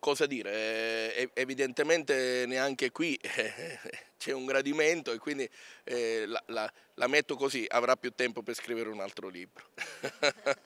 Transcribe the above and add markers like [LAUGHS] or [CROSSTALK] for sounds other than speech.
cosa dire, eh, evidentemente neanche qui [LAUGHS] c'è un gradimento e quindi eh, la, la, la metto così, avrà più tempo per scrivere un altro libro. [LAUGHS]